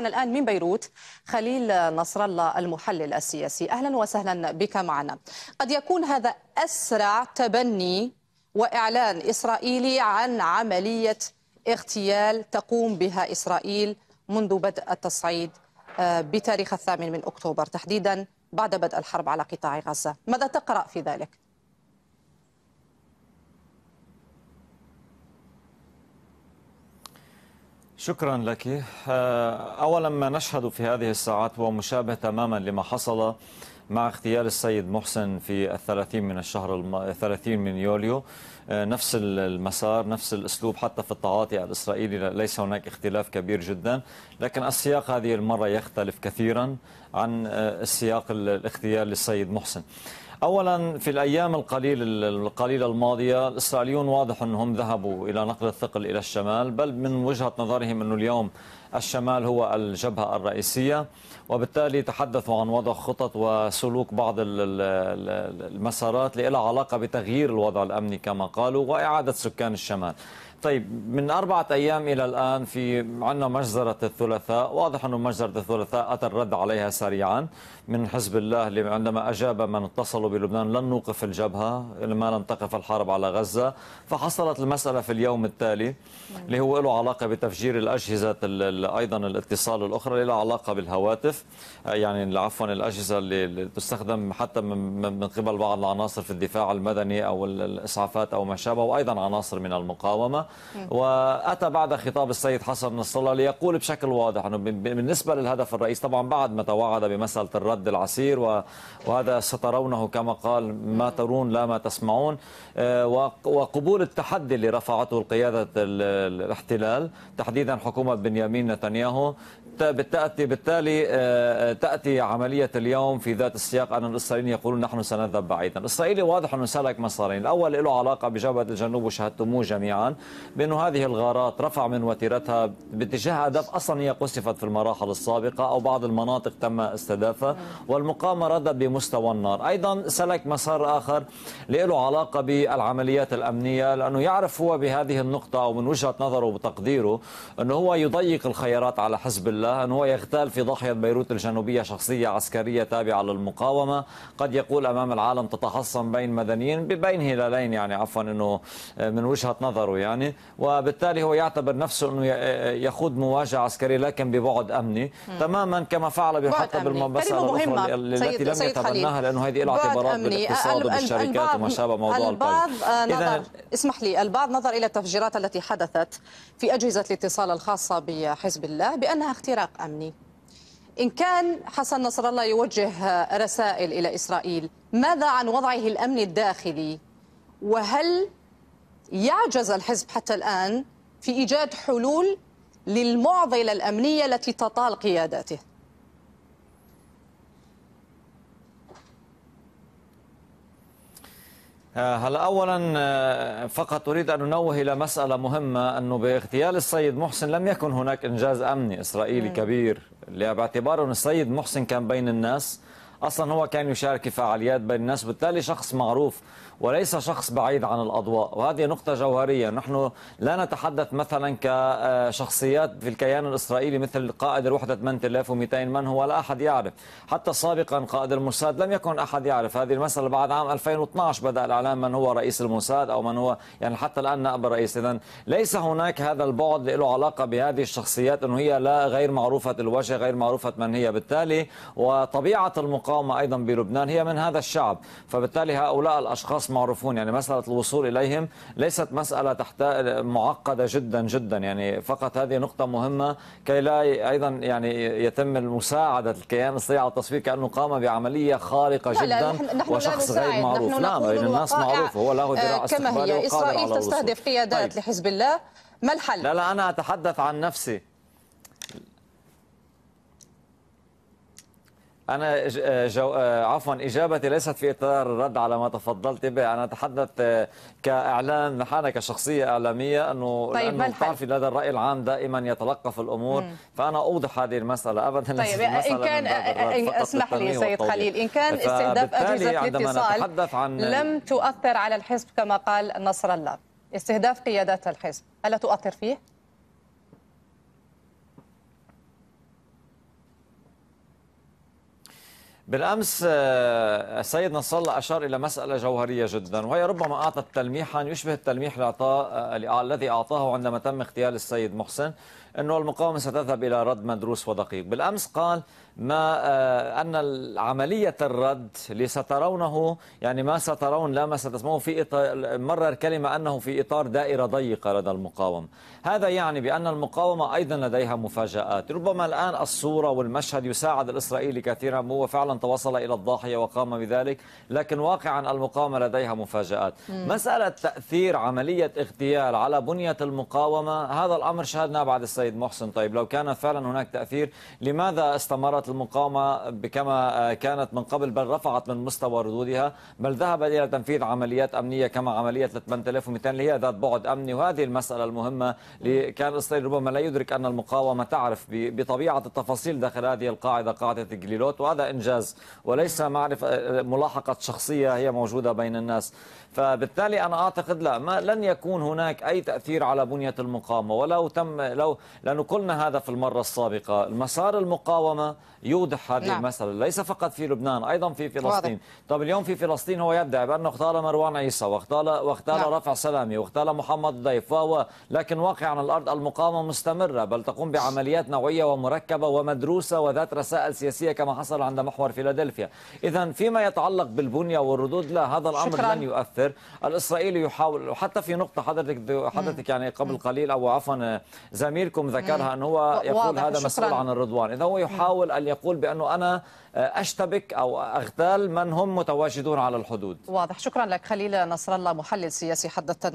معنا الآن من بيروت خليل نصر الله المحلل السياسي أهلا وسهلا بك معنا قد يكون هذا أسرع تبني وإعلان إسرائيلي عن عملية اغتيال تقوم بها إسرائيل منذ بدء التصعيد آه، بتاريخ الثامن من أكتوبر تحديدا بعد بدء الحرب على قطاع غزة ماذا تقرأ في ذلك؟ شكرا لك آه، أولا ما نشهد في هذه الساعات هو مشابه تماما لما حصل مع اغتيال السيد محسن في الثلاثين من الشهر الثلاثين من يوليو آه، نفس المسار نفس الأسلوب حتى في التعاطي الإسرائيلي ليس هناك اختلاف كبير جدا لكن السياق هذه المرة يختلف كثيرا عن آه، السياق الاغتيال للسيد محسن اولا في الايام القليل القليله الماضيه الاسرائيليون واضح انهم ذهبوا الى نقل الثقل الى الشمال بل من وجهه نظرهم انه اليوم الشمال هو الجبهه الرئيسيه وبالتالي تحدثوا عن وضع خطط وسلوك بعض المسارات اللي لها علاقه بتغيير الوضع الامني كما قالوا واعاده سكان الشمال طيب من أربعة أيام إلى الآن في عندنا مجزرة الثلاثاء واضح أنه مجزرة الثلاثاء أتى الرد عليها سريعا من حزب الله اللي عندما أجاب من اتصلوا بلبنان لن نوقف الجبهة لما لن تقف الحرب على غزة فحصلت المسألة في اليوم التالي اللي هو له علاقة بتفجير الأجهزة أيضا الاتصال الأخرى اللي له علاقة بالهواتف يعني عفوا الأجهزة اللي تستخدم حتى من قبل بعض العناصر في الدفاع المدني أو الإسعافات أو ما شابه وأيضا عناصر من المقاومة واتى بعد خطاب السيد حسن نصر الله ليقول بشكل واضح انه بالنسبه للهدف الرئيسي طبعا بعد ما توعد بمساله الرد العسير وهذا سترونه كما قال ما ترون لا ما تسمعون آه، وقبول التحدي اللي رفعته القياده الاحتلال تحديدا حكومه بنيامين نتنياهو بالتأتي بالتالي آه، آه، تأتي عملية اليوم في ذات السياق أن الإسرائيليين يقولون نحن سنذهب بعيدا الإسرائيلي واضح أنه سلك مسارين الأول له علاقة بجبهة الجنوب وشاهدتموه جميعا بأنه هذه الغارات رفع من وتيرتها باتجاه أهداف أصلا هي قصفت في المراحل السابقة أو بعض المناطق تم استهدافها والمقاومة ردت بمستوى النار أيضا سلك مسار آخر له علاقة بالعمليات الأمنية لأنه يعرف هو بهذه النقطة أو من وجهة نظره وتقديره أنه هو يضيق الخيارات على حزب الله أنه هو يغتال في ضاحية بيروت الجنوبية شخصية عسكرية تابعة للمقاومة قد يقول أمام العالم تتحصن بين مدنيين بين هلالين يعني عفوا أنه من وجهة نظره يعني امني وبالتالي هو يعتبر نفسه انه يخوض مواجهه عسكريه لكن ببعد امني تماما كما فعل حتى بالمباسره التي لم يتبناها لانه هذه لها اعتبارات بالاقتصاد وبالشركات وما شابه موضوع البعض آه، نظر اسمح لي البعض نظر الى التفجيرات التي حدثت في اجهزه الاتصال الخاصه بحزب الله بانها اختراق امني إن كان حسن نصر الله يوجه رسائل إلى إسرائيل ماذا عن وضعه الأمني الداخلي وهل يعجز الحزب حتى الآن في إيجاد حلول للمعضلة الأمنية التي تطال قياداته آه، هلا اولا آه، فقط اريد ان انوه الى مساله مهمه انه باغتيال السيد محسن لم يكن هناك انجاز امني اسرائيلي كبير باعتبار ان السيد محسن كان بين الناس اصلا هو كان يشارك في فعاليات بين الناس بالتالي شخص معروف وليس شخص بعيد عن الاضواء وهذه نقطه جوهريه نحن لا نتحدث مثلا كشخصيات في الكيان الاسرائيلي مثل قائد الوحده 8200 من هو لا احد يعرف حتى سابقا قائد الموساد لم يكن احد يعرف هذه المساله بعد عام 2012 بدا الاعلام من هو رئيس الموساد او من هو يعني حتى الان نائب الرئيس اذا ليس هناك هذا البعد له علاقه بهذه الشخصيات انه هي لا غير معروفه الوجه غير معروفه من هي بالتالي وطبيعه المقاومة المقاومة أيضا بلبنان هي من هذا الشعب فبالتالي هؤلاء الأشخاص معروفون يعني مسألة الوصول إليهم ليست مسألة تحت معقدة جدا جدا يعني فقط هذه نقطة مهمة كي لا أيضا يعني يتم المساعدة الكيان الصيني على التصوير كأنه قام بعملية خارقة لا جدا لا نحن وشخص لا غير معروف نحن نعم بين الناس معروف هو له ذراع استخباري كما هي إسرائيل تستهدف قيادات طيب. لحزب الله ما الحل؟ لا لا أنا أتحدث عن نفسي أنا آه، جو... آه، عفوا إجابتي ليست في إطار الرد على ما تفضلت به أنا أتحدث آه، كإعلام حالة كشخصية إعلامية أنه طيب لأنه بتعرفي لدى الرأي العام دائما يتلقف الأمور مم. فأنا أوضح هذه المسألة أبدا طيب إن كان اسمح لي سيد خليل إن كان استهداف أجهزة الاتصال عن... لم تؤثر على الحزب كما قال نصر الله استهداف قيادات الحزب ألا تؤثر فيه؟ بالامس آه، السيد نصر الله اشار الى مساله جوهريه جدا وهي ربما اعطت تلميحا يشبه التلميح اعطاه آه، الذي اعطاه عندما تم اغتيال السيد محسن انه المقاومه ستذهب الى رد مدروس ودقيق، بالامس قال ما آه، ان عمليه الرد اللي سترونه يعني ما سترون لا ما ستسمعون في إطار مرر كلمه انه في اطار دائره ضيقه لدى المقاومه، هذا يعني بان المقاومه ايضا لديها مفاجات، ربما الان الصوره والمشهد يساعد الاسرائيلي كثيرا هو فعلا أن توصل إلى الضاحية وقام بذلك لكن واقعا المقاومة لديها مفاجآت مم. مسألة تأثير عملية اغتيال على بنية المقاومة هذا الأمر شهدناه بعد السيد محسن طيب لو كان فعلا هناك تأثير لماذا استمرت المقاومة كما آه، كانت من قبل بل رفعت من مستوى ردودها بل ذهبت إلى تنفيذ عمليات أمنية كما عملية 8200 اللي هي ذات بعد أمني وهذه المسألة المهمة كان إسرائيل ربما لا يدرك أن المقاومة تعرف بطبيعة التفاصيل داخل هذه القاعدة قاعدة جليلوت وهذا إنجاز الناس وليس معرفة ملاحقة شخصية هي موجودة بين الناس فبالتالي أنا أعتقد لا ما لن يكون هناك أي تأثير على بنية المقاومة ولو تم لو لأنه قلنا هذا في المرة السابقة مسار المقاومة يوضح هذه نعم. المسألة ليس فقط في لبنان أيضا في فلسطين واضح. طب اليوم في فلسطين هو يدعي بأنه اختال مروان عيسى واختال, واختال نعم. رفع سلامي واختال محمد ضيف فهو لكن واقع على الأرض المقاومة مستمرة بل تقوم بعمليات نوعية ومركبة ومدروسة وذات رسائل سياسية كما حصل عند محور فيلادلفيا إذا فيما يتعلق بالبنية والردود لا هذا الأمر شكرا. لن يؤثر الإسرائيلي يحاول وحتى في نقطة حضرتك حضرتك يعني قبل قليل أو عفوا زميلكم ذكرها أن هو يقول هذا مسؤول عن الرضوان إذا هو يحاول أن يقول بأنه أنا آه، أشتبك أو أغتال من هم متواجدون على الحدود واضح شكرا لك خليل نصر الله محلل سياسي حدثت